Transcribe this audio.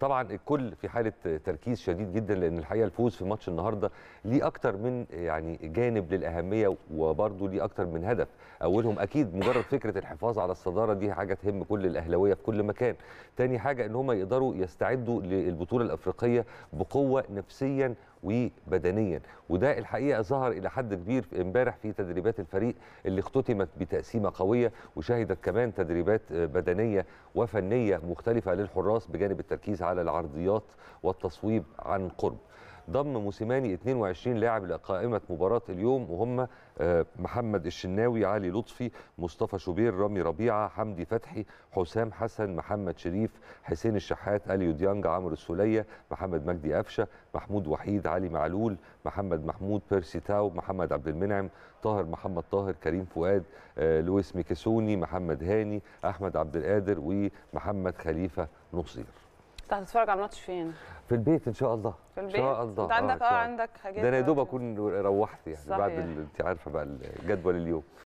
طبعا الكل في حاله تركيز شديد جدا لان الحقيقه الفوز في ماتش النهارده ليه اكتر من يعني جانب للاهميه وبرده ليه اكتر من هدف اولهم اكيد مجرد فكره الحفاظ على الصداره دي حاجه تهم كل الاهلاويه في كل مكان تاني حاجه ان هم يقدروا يستعدوا للبطوله الافريقيه بقوه نفسيا وبدنيا وده الحقيقه ظهر الى حد كبير امبارح في, في تدريبات الفريق اللي اختتمت بتقسيمه قويه وشهدت كمان تدريبات بدنيه وفنيه مختلفه للحراس بجانب التركيز على العرضيات والتصويب عن قرب ضم موسيماني 22 لاعب لقائمه مباراه اليوم وهم آه، محمد الشناوي علي لطفي مصطفى شوبير رامي ربيعه حمدي فتحي حسام حسن محمد شريف حسين الشحات اليو ديانج عمرو السوليه محمد مجدي قفشه محمود وحيد علي معلول محمد محمود بيرسي تاو محمد عبد المنعم طاهر محمد طاهر كريم فؤاد آه، لويس ميكيسوني محمد هاني احمد عبد القادر ومحمد خليفه نصير انت هتتفرج على الماتش فين؟ في البيت ان شاء الله في البيت ان شاء الله انت عندك اه, اه عندك حاجات ده انا يا دوب اكون روحت يعني صحيح. بعد انت عارفه بقى جدول اليوم